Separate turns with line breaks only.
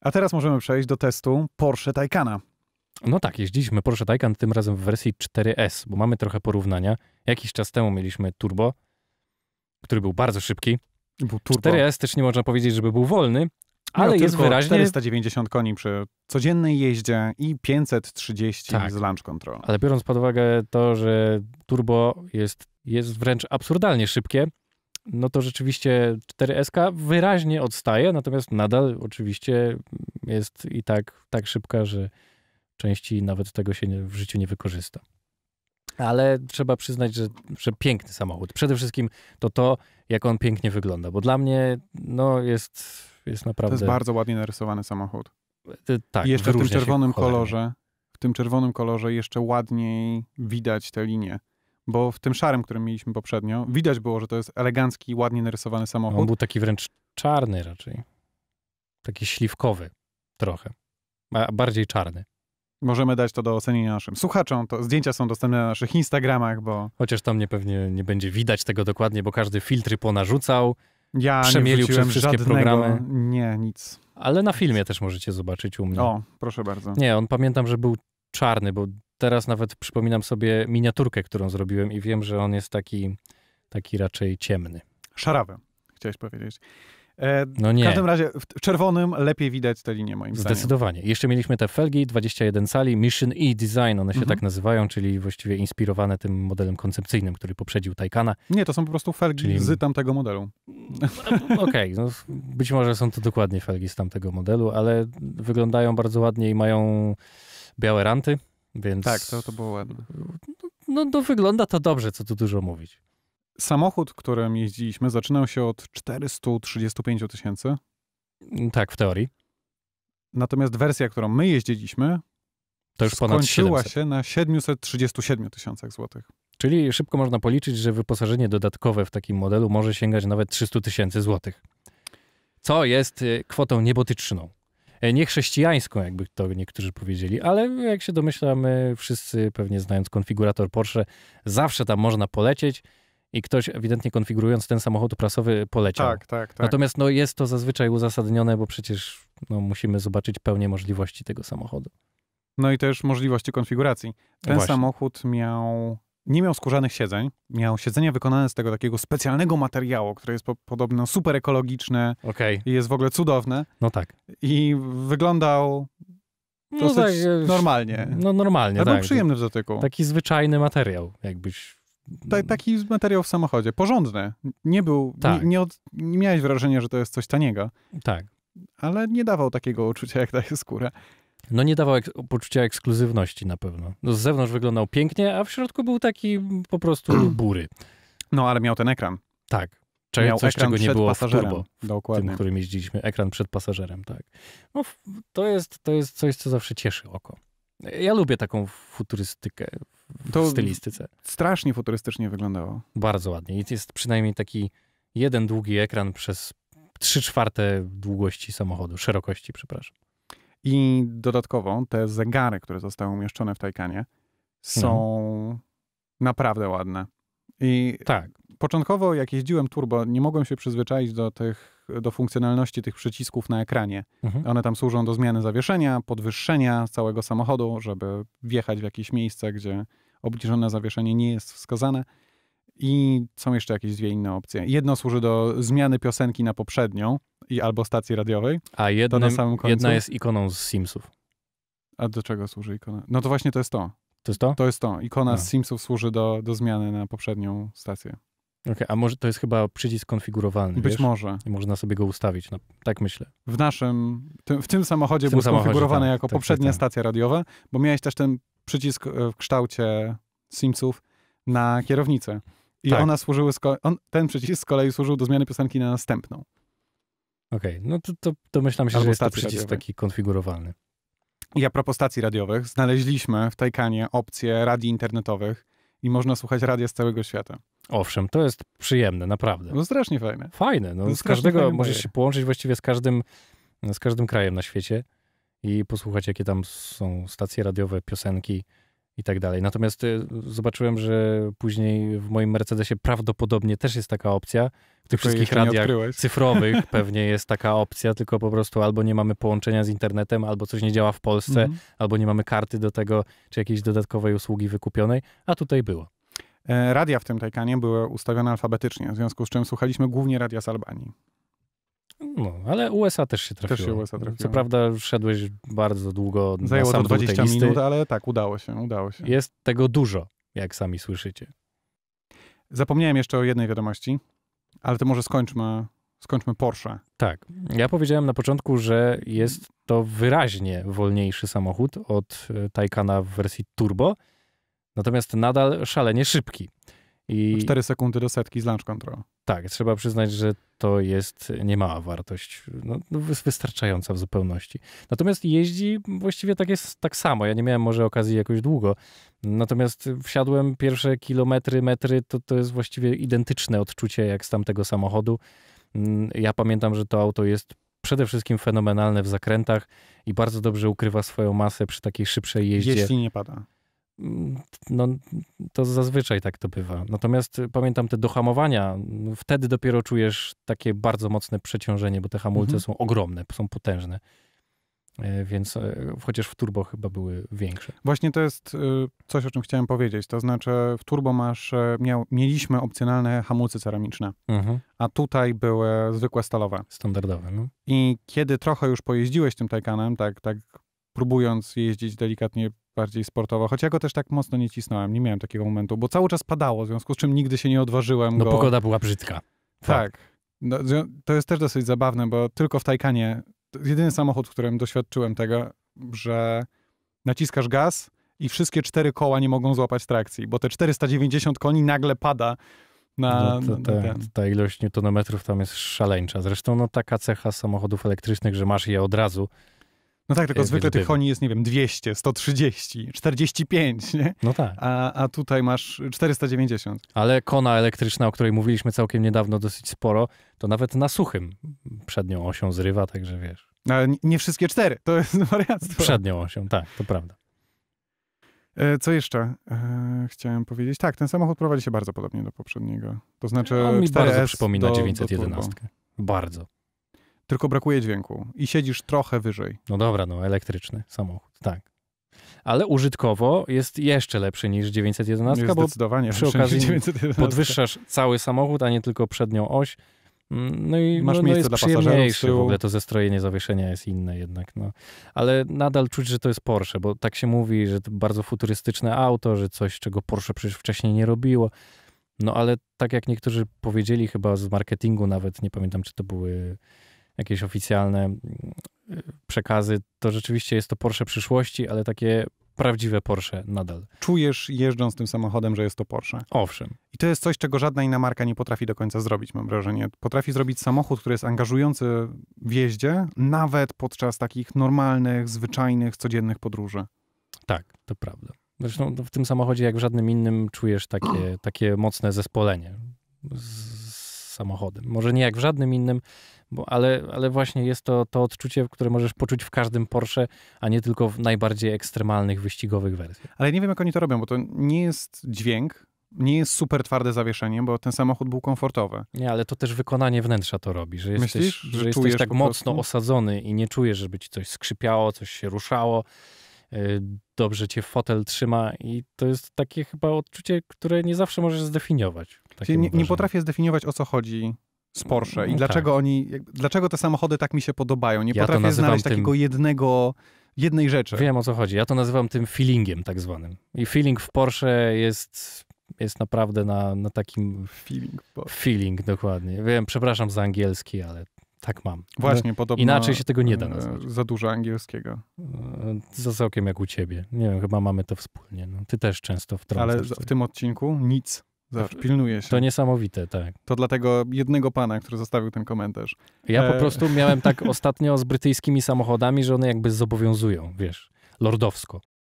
A teraz możemy przejść do testu Porsche Taycana. No tak, jeździliśmy Porsche Taycan tym razem w wersji 4S, bo mamy trochę porównania. Jakiś czas temu mieliśmy turbo,
który był bardzo szybki. Był turbo. 4S też nie można powiedzieć, żeby był wolny, ale Miał jest wyraźnie... 490 koni przy codziennej jeździe i 530 tak. z lunch control.
Ale biorąc pod uwagę to, że turbo jest, jest wręcz absurdalnie szybkie, no to rzeczywiście 4SK wyraźnie odstaje, natomiast nadal oczywiście jest i tak, tak szybka, że części nawet tego się w życiu nie wykorzysta. Ale trzeba przyznać, że, że piękny samochód. Przede wszystkim to to, jak on pięknie wygląda, bo dla mnie no, jest, jest naprawdę... To jest bardzo ładnie
narysowany samochód. Y, tak, I jeszcze w tym czerwonym kolorze, w tym czerwonym kolorze jeszcze ładniej widać te linie bo w tym szarym, którym mieliśmy poprzednio, widać było, że to jest elegancki, ładnie narysowany samochód. On był taki wręcz czarny raczej. Taki śliwkowy
trochę. A bardziej czarny.
Możemy dać to do ocenienia naszym słuchaczom. To zdjęcia są dostępne na naszych Instagramach, bo...
Chociaż tam mnie pewnie nie będzie widać tego dokładnie, bo każdy filtry ponarzucał. Ja przemielił nie przez wszystkie żadnego, programy.
Nie, nic. Ale
na filmie też możecie zobaczyć u mnie. O, proszę bardzo. Nie, on pamiętam, że był czarny, bo teraz nawet przypominam sobie miniaturkę, którą zrobiłem i wiem, że on jest taki, taki raczej ciemny.
Szarawy, chciałeś powiedzieć. E, no nie. W każdym razie w czerwonym lepiej widać te linie moim zdaniem. Zdecydowanie.
Jeszcze mieliśmy te felgi, 21 cali, Mission i e Design, one się mhm. tak nazywają, czyli właściwie inspirowane tym modelem koncepcyjnym, który poprzedził Taycana.
Nie, to są po prostu felgi czyli... z tamtego modelu. Okej,
okay, no, być może są to dokładnie felgi z tamtego modelu, ale wyglądają bardzo ładnie i mają białe ranty więc... Tak, to, to
było ładne. No, no wygląda to dobrze, co tu dużo mówić. Samochód, którym jeździliśmy, zaczynał się od 435 tysięcy. Mm, tak, w teorii. Natomiast wersja, którą my jeździliśmy, to już ponad skończyła 700. się na 737 tysiącach złotych.
Czyli szybko można policzyć, że wyposażenie dodatkowe w takim modelu może sięgać nawet 300 tysięcy złotych. Co jest y, kwotą niebotyczną. E, niechrześcijańską, jakby to niektórzy powiedzieli, ale jak się domyślamy, e, wszyscy pewnie znając konfigurator Porsche, zawsze tam można polecieć i ktoś ewidentnie konfigurując ten samochód prasowy poleciał. Tak, tak, tak. Natomiast no, jest to zazwyczaj uzasadnione, bo przecież no, musimy zobaczyć pełnię możliwości tego samochodu.
No i też możliwości konfiguracji. Ten Właśnie. samochód miał nie miał skórzanych siedzeń. Miał siedzenia wykonane z tego takiego specjalnego materiału, które jest po, podobno super ekologiczne okay. i jest w ogóle cudowne. No tak. I wyglądał no tak, normalnie. No normalnie, Ale tak. był przyjemny w dotyku. Taki zwyczajny materiał, jakbyś... Ta, taki materiał w samochodzie, porządny. Nie był, tak. nie, nie, od, nie miałeś wrażenia, że to jest coś taniego. Tak. Ale nie dawał takiego uczucia, jak daje skóra. No nie dawał poczucia ekskluzywności na pewno. No z zewnątrz
wyglądał pięknie, a w środku był taki po prostu bury. No ale miał ten ekran. Tak. Cze- miał coś, ekran czego nie było w turbo. Dokładnie. Tym, którym jeździliśmy. Ekran przed pasażerem, tak. No, to, jest, to jest coś, co zawsze cieszy oko. Ja lubię taką futurystykę w to stylistyce. Strasznie futurystycznie wyglądało. Bardzo ładnie. Jest przynajmniej taki jeden długi ekran przez trzy czwarte długości samochodu, szerokości,
przepraszam. I dodatkowo te zegary, które zostały umieszczone w tajkanie, są mhm. naprawdę ładne. I tak. Początkowo, jak jeździłem turbo, nie mogłem się przyzwyczaić do tych, do funkcjonalności tych przycisków na ekranie. Mhm. One tam służą do zmiany zawieszenia, podwyższenia całego samochodu, żeby wjechać w jakieś miejsce, gdzie obniżone zawieszenie nie jest wskazane. I są jeszcze jakieś dwie inne opcje. Jedno służy do zmiany piosenki na poprzednią, i albo stacji radiowej. A jednym, to na samym końcu... jedna jest ikoną z Simsów. A do czego służy ikona? No to właśnie to jest to. To jest to? To jest to. Ikona no. z Simsów służy do, do zmiany na poprzednią stację. Okay, a może to jest
chyba przycisk konfigurowalny. Być wiesz? może. I można sobie go ustawić, no, tak myślę.
W naszym, tym, w tym samochodzie w tym był samochodzie, skonfigurowany tam, jako tak, poprzednia tak, tak. stacja radiowa, bo miałeś też ten przycisk e, w kształcie Simsów na kierownicę. I tak. ona służyły, on, ten przycisk z kolei służył do zmiany piosenki na następną. Okej, okay, no to, to domyślam się, Albo że jest to przycisk radiowej. taki konfigurowalny. I a propos stacji radiowych, znaleźliśmy w Tajkanie opcję radii internetowych i można słuchać radia z całego świata. Owszem, to jest przyjemne, naprawdę. No strasznie fajne. Fajne, no, no z każdego, możesz się połączyć właściwie z każdym, z każdym krajem
na świecie i posłuchać, jakie tam są stacje radiowe, piosenki, i tak dalej. Natomiast y, zobaczyłem, że później w moim Mercedesie prawdopodobnie też jest taka opcja. W tych tylko wszystkich radiach cyfrowych pewnie jest taka opcja, tylko po prostu albo nie mamy połączenia z internetem, albo coś nie działa w Polsce, mm -hmm. albo nie mamy karty do tego, czy jakiejś dodatkowej
usługi wykupionej, a tutaj było. E, radia w tym Tajkanie były ustawione alfabetycznie, w związku z czym słuchaliśmy głównie radia z Albanii. No, ale USA też się trafiło. Też się USA trafiło. Co
prawda szedłeś bardzo długo Zajęło na sam to 20 minut,
ale tak, udało się, udało się. Jest tego dużo,
jak sami słyszycie.
Zapomniałem jeszcze o jednej wiadomości, ale to może skończmy, skończmy Porsche. Tak. Ja powiedziałem na początku, że
jest to wyraźnie wolniejszy samochód od e, Taycana w wersji turbo, natomiast nadal szalenie szybki. I... 4 no sekundy do setki z launch control. Tak, trzeba przyznać, że to jest niemała wartość, no, no wystarczająca w zupełności. Natomiast jeździ właściwie tak jest tak samo. Ja nie miałem może okazji jakoś długo. Natomiast wsiadłem pierwsze kilometry, metry, to, to jest właściwie identyczne odczucie jak z tamtego samochodu. Mm, ja pamiętam, że to auto jest przede wszystkim fenomenalne w zakrętach i bardzo dobrze ukrywa swoją masę przy takiej szybszej jeździe. Jeśli nie pada no, to zazwyczaj tak to bywa. Natomiast pamiętam te dohamowania, wtedy dopiero czujesz takie bardzo mocne przeciążenie, bo te hamulce mhm. są ogromne, są potężne. E, więc e, chociaż w turbo chyba były większe.
Właśnie to jest y, coś, o czym chciałem powiedzieć. To znaczy, w turbo masz, e, miał, mieliśmy opcjonalne hamulce ceramiczne, mhm. a tutaj były zwykłe stalowe. Standardowe. No. I kiedy trochę już pojeździłeś tym Taycanem, tak, tak próbując jeździć delikatnie bardziej sportowo, choć ja go też tak mocno nie cisnąłem, nie miałem takiego momentu, bo cały czas padało, w związku z czym nigdy się nie odważyłem. No go... pogoda była brzydka. Tak. No, to jest też dosyć zabawne, bo tylko w Taycanie, jedyny samochód, w którym doświadczyłem tego, że naciskasz gaz i wszystkie cztery koła nie mogą złapać trakcji, bo te 490 koni nagle pada na, no to, na Ta
ilość newtonometrów tam jest szaleńcza. Zresztą no, taka cecha samochodów elektrycznych, że masz je od razu,
no tak, tylko zwykle tych honi jest, nie wiem, 200, 130, 45, nie? No tak. A, a tutaj masz 490.
Ale kona elektryczna, o której mówiliśmy całkiem niedawno dosyć sporo, to nawet na suchym przednią osią zrywa, także wiesz. No, ale nie
wszystkie cztery, to jest wariactwo.
Przednią osią, tak, to prawda.
E, co jeszcze e, chciałem powiedzieć? Tak, ten samochód prowadzi się bardzo podobnie do poprzedniego. To znaczy, on mi bardzo przypomina do, 911. Do bardzo tylko brakuje dźwięku i siedzisz trochę wyżej. No dobra, no elektryczny samochód, tak.
Ale użytkowo jest jeszcze lepszy niż 911, jest bo zdecydowanie przy okazji 911. podwyższasz cały samochód, a nie tylko przednią oś. Mm, no i masz no, no, miejsce jest dla pasażerów. W ogóle to zestrojenie zawieszenia jest inne jednak. No. Ale nadal czuć, że to jest Porsche, bo tak się mówi, że to bardzo futurystyczne auto, że coś, czego Porsche przecież wcześniej nie robiło. No ale tak jak niektórzy powiedzieli, chyba z marketingu nawet, nie pamiętam, czy to były jakieś oficjalne mm,
przekazy, to rzeczywiście jest to Porsche przyszłości, ale takie prawdziwe Porsche nadal. Czujesz jeżdżąc tym samochodem, że jest to Porsche. Owszem. I to jest coś, czego żadna inna marka nie potrafi do końca zrobić, mam wrażenie. Potrafi zrobić samochód, który jest angażujący w jeździe, nawet podczas takich normalnych, zwyczajnych, codziennych podróży. Tak, to prawda.
Zresztą no, w tym samochodzie, jak w żadnym innym, czujesz takie, takie mocne zespolenie z, z samochodem. Może nie jak w żadnym innym, bo, ale, ale właśnie jest to to odczucie, które możesz poczuć
w każdym Porsche, a nie tylko w najbardziej ekstremalnych, wyścigowych wersjach. Ale nie wiem, jak oni to robią, bo to nie jest dźwięk, nie jest super twarde zawieszenie, bo ten samochód był komfortowy. Nie,
ale to też wykonanie wnętrza to robi, że Myślisz, jesteś, że, że jesteś tak mocno osadzony i nie czujesz, żeby ci coś skrzypiało, coś się ruszało y, dobrze cię fotel trzyma i to
jest takie chyba odczucie, które nie zawsze możesz zdefiniować. Nie, nie, potrafię zdefiniować o co chodzi z Porsche i no dlaczego tak. oni, dlaczego te samochody tak mi się podobają. Nie ja potrafię znaleźć tym... takiego
jednego, jednej rzeczy. Wiem o co chodzi. Ja to nazywam tym feelingiem tak zwanym. I feeling w Porsche jest jest naprawdę na, na takim. Feeling. Feeling, dokładnie. Wiem, przepraszam za angielski, ale tak mam. Właśnie, podobno. Inaczej się tego nie da e, nazwać. Za
dużo angielskiego. E, za całkiem jak u ciebie.
Nie wiem, chyba mamy to wspólnie. No, ty też
często w Ale w
tym odcinku nic. Zawsze pilnuje się. To niesamowite, tak.
To dlatego jednego pana, który zostawił ten komentarz. Ja e... po prostu miałem tak
ostatnio z brytyjskimi samochodami,
że one jakby zobowiązują, wiesz, lordowsko.